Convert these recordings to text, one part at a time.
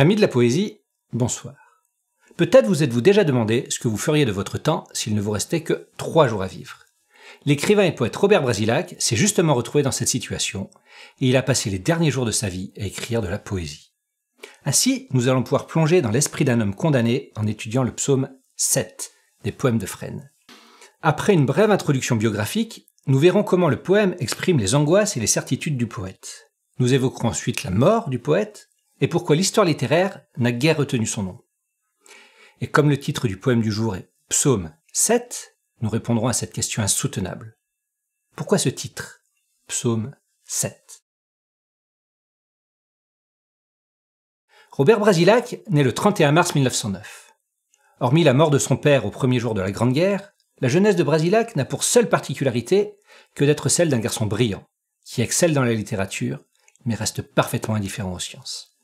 Amis de la poésie, bonsoir. Peut-être vous êtes-vous déjà demandé ce que vous feriez de votre temps s'il ne vous restait que trois jours à vivre. L'écrivain et poète Robert Brasilac s'est justement retrouvé dans cette situation et il a passé les derniers jours de sa vie à écrire de la poésie. Ainsi, nous allons pouvoir plonger dans l'esprit d'un homme condamné en étudiant le psaume 7 des poèmes de Fresne. Après une brève introduction biographique, nous verrons comment le poème exprime les angoisses et les certitudes du poète. Nous évoquerons ensuite la mort du poète, et pourquoi l'histoire littéraire n'a guère retenu son nom. Et comme le titre du poème du jour est Psaume 7, nous répondrons à cette question insoutenable. Pourquoi ce titre Psaume 7. Robert Brasilac naît le 31 mars 1909. Hormis la mort de son père au premier jour de la Grande Guerre, la jeunesse de Brasilac n'a pour seule particularité que d'être celle d'un garçon brillant, qui excelle dans la littérature, mais reste parfaitement indifférent aux sciences.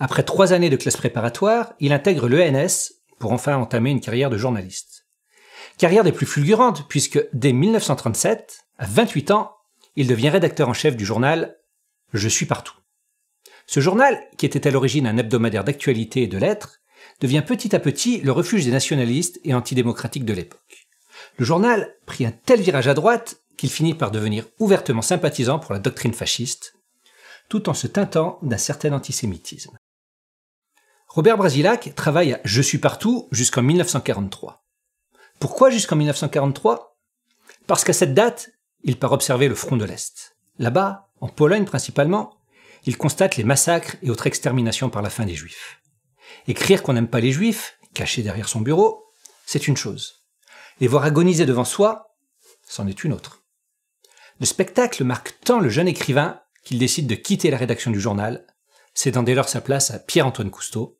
Après trois années de classe préparatoire, il intègre l'ENS pour enfin entamer une carrière de journaliste. Carrière des plus fulgurantes, puisque dès 1937, à 28 ans, il devient rédacteur en chef du journal Je suis partout. Ce journal, qui était à l'origine un hebdomadaire d'actualité et de lettres, devient petit à petit le refuge des nationalistes et antidémocratiques de l'époque. Le journal prit un tel virage à droite qu'il finit par devenir ouvertement sympathisant pour la doctrine fasciste, tout en se tintant d'un certain antisémitisme. Robert Brasilac travaille à Je suis partout jusqu'en 1943. Pourquoi jusqu'en 1943 Parce qu'à cette date, il part observer le front de l'Est. Là-bas, en Pologne principalement, il constate les massacres et autres exterminations par la faim des Juifs. Écrire qu'on n'aime pas les Juifs, caché derrière son bureau, c'est une chose. Les voir agoniser devant soi, c'en est une autre. Le spectacle marque tant le jeune écrivain qu'il décide de quitter la rédaction du journal, cédant dès lors sa place à Pierre-Antoine Cousteau,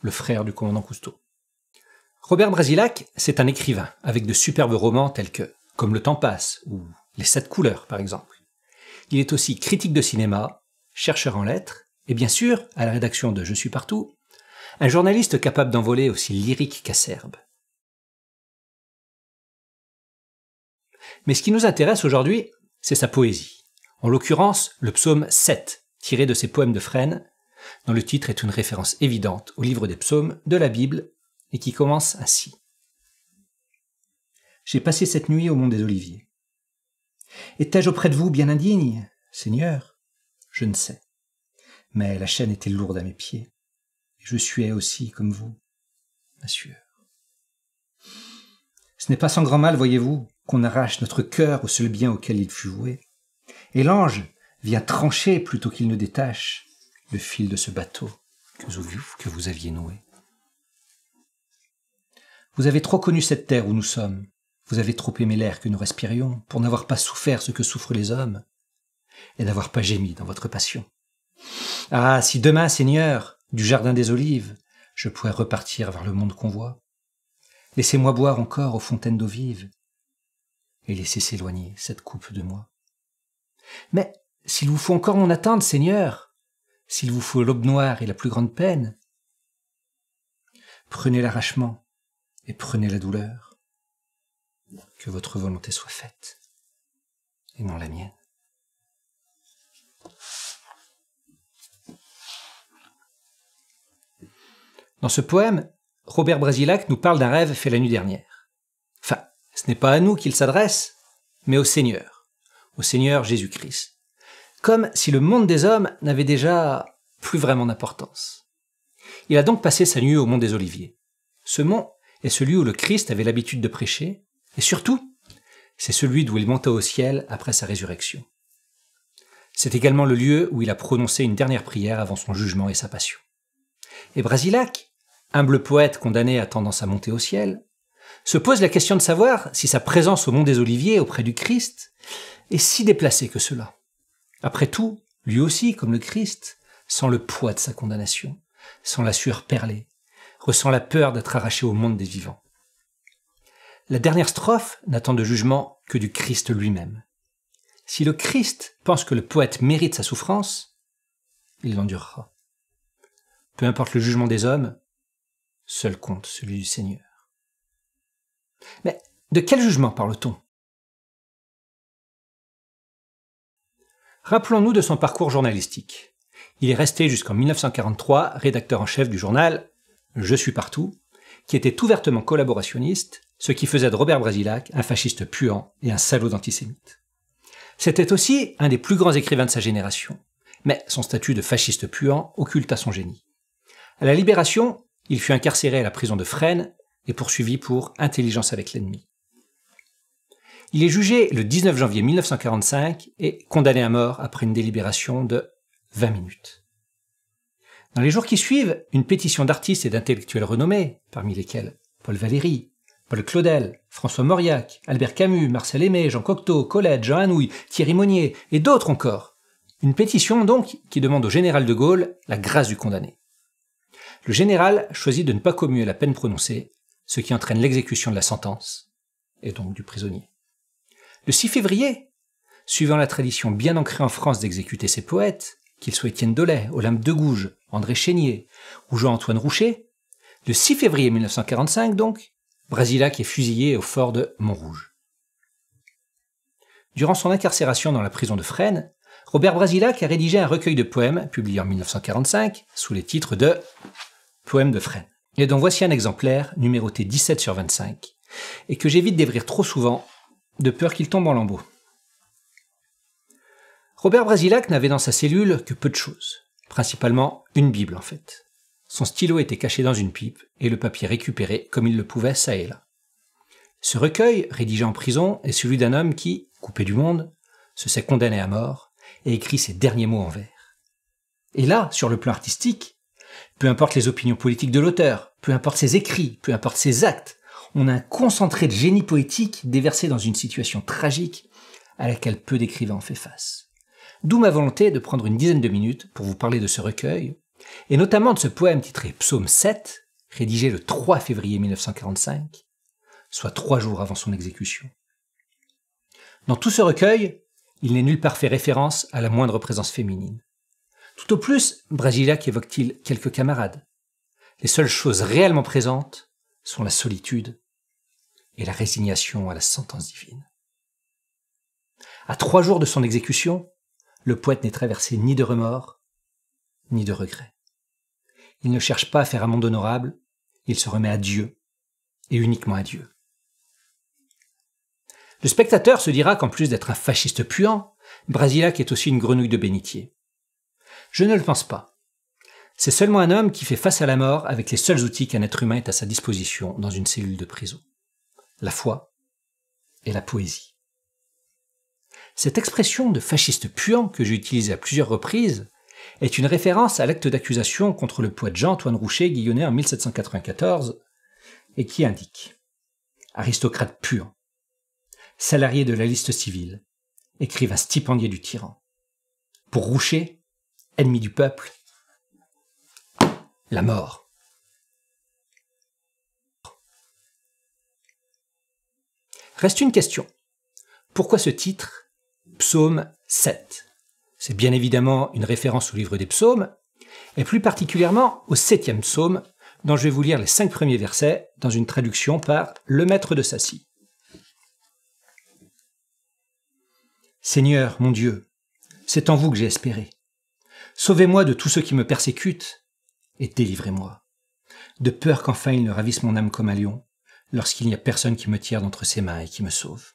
le frère du commandant Cousteau. Robert Brasilac, c'est un écrivain, avec de superbes romans tels que Comme le temps passe ou Les sept couleurs, par exemple. Il est aussi critique de cinéma, chercheur en lettres, et bien sûr, à la rédaction de Je suis partout, un journaliste capable d'envoler aussi lyrique qu'acerbe. Mais ce qui nous intéresse aujourd'hui, c'est sa poésie. En l'occurrence, le psaume 7, tiré de ses poèmes de Fresnes, dont le titre est une référence évidente au livre des psaumes de la Bible et qui commence ainsi. J'ai passé cette nuit au mont des Oliviers. Étais-je auprès de vous bien indigne, Seigneur Je ne sais. Mais la chaîne était lourde à mes pieds. Et je suis aussi comme vous, ma sueur. Ce n'est pas sans grand mal, voyez-vous, qu'on arrache notre cœur au seul bien auquel il fut voué. Et l'ange vient trancher plutôt qu'il ne détache le fil de ce bateau que vous, aviez noué. Vous avez trop connu cette terre où nous sommes, vous avez trop aimé l'air que nous respirions pour n'avoir pas souffert ce que souffrent les hommes et n'avoir pas gémi dans votre passion. Ah, si demain, Seigneur, du jardin des olives, je pourrais repartir vers le monde qu'on voit. Laissez-moi boire encore aux fontaines d'eau vive et laissez s'éloigner cette coupe de moi. Mais s'il vous faut encore mon attente, Seigneur, s'il vous faut l'aube noire et la plus grande peine, prenez l'arrachement et prenez la douleur. Que votre volonté soit faite et non la mienne. Dans ce poème, Robert Brasilac nous parle d'un rêve fait la nuit dernière. Enfin, ce n'est pas à nous qu'il s'adresse, mais au Seigneur, au Seigneur Jésus-Christ comme si le monde des hommes n'avait déjà plus vraiment d'importance. Il a donc passé sa nuit au mont des Oliviers. Ce mont est celui où le Christ avait l'habitude de prêcher, et surtout, c'est celui d'où il monta au ciel après sa résurrection. C'est également le lieu où il a prononcé une dernière prière avant son jugement et sa passion. Et Brasilac, humble poète condamné à tendance à monter au ciel, se pose la question de savoir si sa présence au Mont des Oliviers auprès du Christ est si déplacée que cela. Après tout, lui aussi, comme le Christ, sent le poids de sa condamnation, sent la sueur perlée, ressent la peur d'être arraché au monde des vivants. La dernière strophe n'attend de jugement que du Christ lui-même. Si le Christ pense que le poète mérite sa souffrance, il l'endurera. Peu importe le jugement des hommes, seul compte celui du Seigneur. Mais de quel jugement parle-t-on Rappelons-nous de son parcours journalistique. Il est resté jusqu'en 1943 rédacteur en chef du journal Je suis partout, qui était ouvertement collaborationniste, ce qui faisait de Robert Brasilac un fasciste puant et un salaud d'antisémite. C'était aussi un des plus grands écrivains de sa génération, mais son statut de fasciste puant occulta son génie. À la Libération, il fut incarcéré à la prison de Fresnes et poursuivi pour intelligence avec l'ennemi. Il est jugé le 19 janvier 1945 et condamné à mort après une délibération de 20 minutes. Dans les jours qui suivent, une pétition d'artistes et d'intellectuels renommés, parmi lesquels Paul Valéry, Paul Claudel, François Mauriac, Albert Camus, Marcel Aimé, Jean Cocteau, Colette, Jean Anouilh, Thierry Monnier et d'autres encore. Une pétition donc qui demande au général de Gaulle la grâce du condamné. Le général choisit de ne pas commuer la peine prononcée, ce qui entraîne l'exécution de la sentence, et donc du prisonnier. Le 6 février, suivant la tradition bien ancrée en France d'exécuter ses poètes, qu'ils soient Étienne Dolay, Olympe de Gouges, André Chénier ou Jean-Antoine Roucher, le 6 février 1945 donc, Brasilac est fusillé au fort de Montrouge. Durant son incarcération dans la prison de Fresnes, Robert Brasilac a rédigé un recueil de poèmes publié en 1945 sous les titres de Poèmes de Fresnes, et dont voici un exemplaire numéroté 17 sur 25, et que j'évite d'évrir trop souvent de peur qu'il tombe en lambeaux. Robert Brasilac n'avait dans sa cellule que peu de choses, principalement une Bible en fait. Son stylo était caché dans une pipe et le papier récupéré comme il le pouvait ça et là. Ce recueil, rédigé en prison, est celui d'un homme qui, coupé du monde, se sait condamné à mort et écrit ses derniers mots en vers. Et là, sur le plan artistique, peu importe les opinions politiques de l'auteur, peu importe ses écrits, peu importe ses actes, on a un concentré de génie poétique déversé dans une situation tragique à laquelle peu d'écrivains ont fait face. D'où ma volonté de prendre une dizaine de minutes pour vous parler de ce recueil, et notamment de ce poème titré Psaume 7, rédigé le 3 février 1945, soit trois jours avant son exécution. Dans tout ce recueil, il n'est nulle part fait référence à la moindre présence féminine. Tout au plus, qui évoque-t-il quelques camarades. Les seules choses réellement présentes sont la solitude et la résignation à la sentence divine. À trois jours de son exécution, le poète n'est traversé ni de remords, ni de regrets. Il ne cherche pas à faire un monde honorable, il se remet à Dieu, et uniquement à Dieu. Le spectateur se dira qu'en plus d'être un fasciste puant, Brasilac est aussi une grenouille de bénitier. Je ne le pense pas. C'est seulement un homme qui fait face à la mort avec les seuls outils qu'un être humain est à sa disposition dans une cellule de prison la foi et la poésie. Cette expression de fasciste puant que j'ai utilisée à plusieurs reprises est une référence à l'acte d'accusation contre le poète Jean-Antoine Roucher guillonné en 1794 et qui indique aristocrate pur, salarié de la liste civile, écrivain stipendier du tyran. Pour Roucher, ennemi du peuple, la mort. Reste une question. Pourquoi ce titre Psaume 7 C'est bien évidemment une référence au livre des psaumes, et plus particulièrement au septième psaume, dont je vais vous lire les cinq premiers versets dans une traduction par le maître de Sassy. Seigneur, mon Dieu, c'est en vous que j'ai espéré. Sauvez-moi de tous ceux qui me persécutent et délivrez-moi, de peur qu'enfin ils ne ravissent mon âme comme un lion lorsqu'il n'y a personne qui me tire d'entre ses mains et qui me sauve.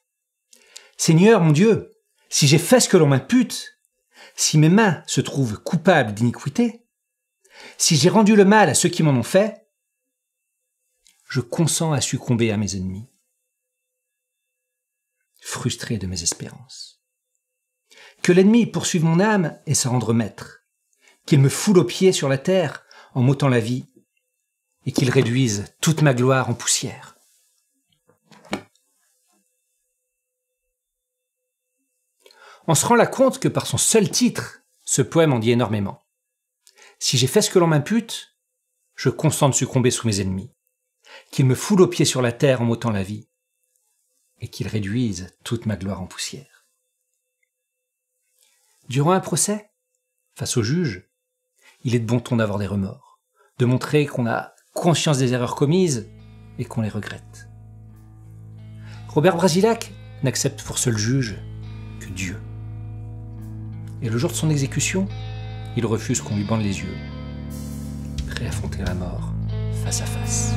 Seigneur mon Dieu, si j'ai fait ce que l'on m'impute, si mes mains se trouvent coupables d'iniquité, si j'ai rendu le mal à ceux qui m'en ont fait, je consens à succomber à mes ennemis, frustré de mes espérances. Que l'ennemi poursuive mon âme et se rendre maître, qu'il me foule aux pieds sur la terre en m'ôtant la vie, et qu'il réduise toute ma gloire en poussière. on se rend la compte que par son seul titre, ce poème en dit énormément. Si j'ai fait ce que l'on m'impute, je consens de succomber sous mes ennemis, qu'ils me foulent aux pieds sur la terre en m'ôtant la vie, et qu'ils réduisent toute ma gloire en poussière. Durant un procès, face au juge, il est de bon ton d'avoir des remords, de montrer qu'on a conscience des erreurs commises et qu'on les regrette. Robert Brasilac n'accepte pour seul juge que Dieu et le jour de son exécution, il refuse qu'on lui bande les yeux. Prêt à affronter la mort face à face.